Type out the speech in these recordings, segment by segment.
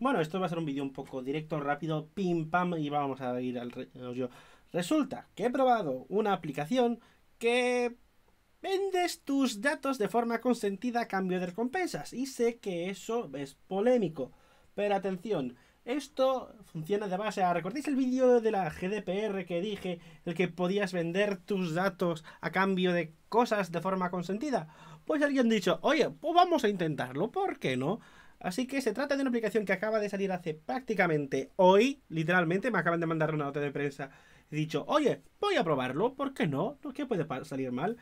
Bueno, esto va a ser un vídeo un poco directo, rápido, pim pam, y vamos a ir al rollo. Resulta que he probado una aplicación que vendes tus datos de forma consentida a cambio de recompensas. Y sé que eso es polémico. Pero atención, esto funciona de base a... ¿Recordáis el vídeo de la GDPR que dije? El que podías vender tus datos a cambio de cosas de forma consentida. Pues alguien ha dicho, oye, pues vamos a intentarlo, ¿por qué no? Así que se trata de una aplicación que acaba de salir hace prácticamente hoy, literalmente, me acaban de mandar una nota de prensa. He dicho, oye, voy a probarlo, ¿por qué no? ¿Por qué puede salir mal?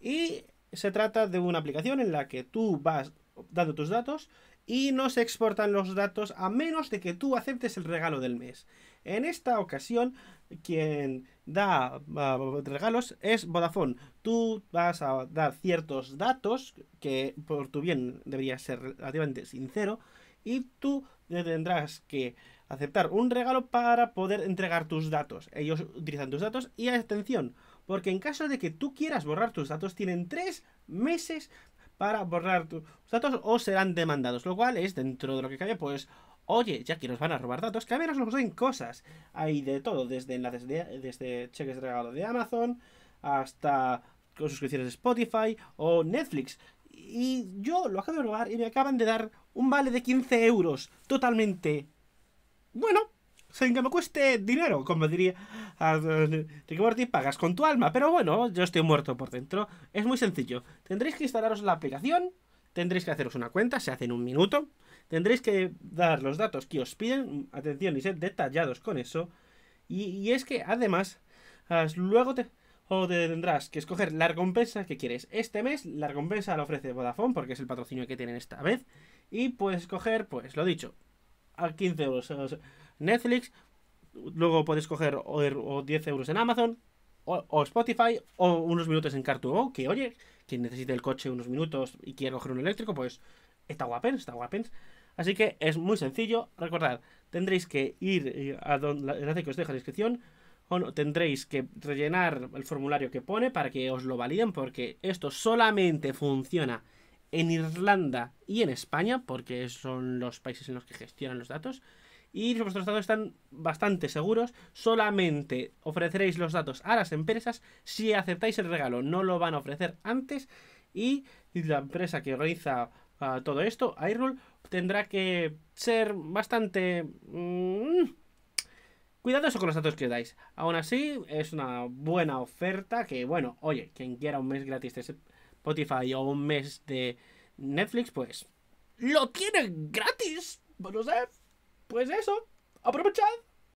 Y se trata de una aplicación en la que tú vas dando tus datos y no se exportan los datos a menos de que tú aceptes el regalo del mes. En esta ocasión, quien da ah, regalos es Vodafone. Tú vas a dar ciertos datos que por tu bien debería ser relativamente sincero y tú tendrás que aceptar un regalo para poder entregar tus datos. Ellos utilizan tus datos y atención, porque en caso de que tú quieras borrar tus datos, tienen tres meses para borrar tus datos o serán demandados, lo cual es dentro de lo que cabe, pues oye, ya que nos van a robar datos, que al menos nos den cosas. Hay de todo, desde enlaces desde cheques de regalo de Amazon hasta suscripciones de Spotify o Netflix. Y yo lo acabo de robar y me acaban de dar un vale de 15 euros totalmente... Bueno, sin que me cueste dinero, como diría Ricky ah, Morty, pagas con tu alma. Pero bueno, yo estoy muerto por dentro. Es muy sencillo. Tendréis que instalaros la aplicación, tendréis que haceros una cuenta, se hace en un minuto. Tendréis que dar los datos que os piden, atención y ser detallados con eso. Y, y es que además, luego te, o te tendrás que escoger la recompensa que quieres. Este mes la recompensa la ofrece Vodafone porque es el patrocinio que tienen esta vez. Y puedes escoger, pues lo dicho, a 15 euros Netflix, luego podéis coger o, 10 er, euros en Amazon, o, Spotify, o unos minutos en car 2 que oye, quien necesite el coche unos minutos y quiere coger un eléctrico, pues está guapens, está guapens. Así que es muy sencillo, recordad, tendréis que ir eh, a donde, la que os dejo la descripción, o tendréis que rellenar el formulario que pone para que os lo validen, porque esto solamente funciona en Irlanda y en España, porque son los países en los que gestionan los datos y vuestros datos están bastante seguros. Solamente ofreceréis los datos a las empresas si aceptáis el regalo. No lo van a ofrecer antes y la empresa que organiza ah, todo esto, iRule, tendrá que ser bastante... Mm, cuidadoso con los datos que dais. Aún así, es una buena oferta que, bueno, oye, quien quiera un mes gratis de Spotify o un mes de Netflix, pues lo tienen gratis. bueno pues sé, pues eso, aprovechad.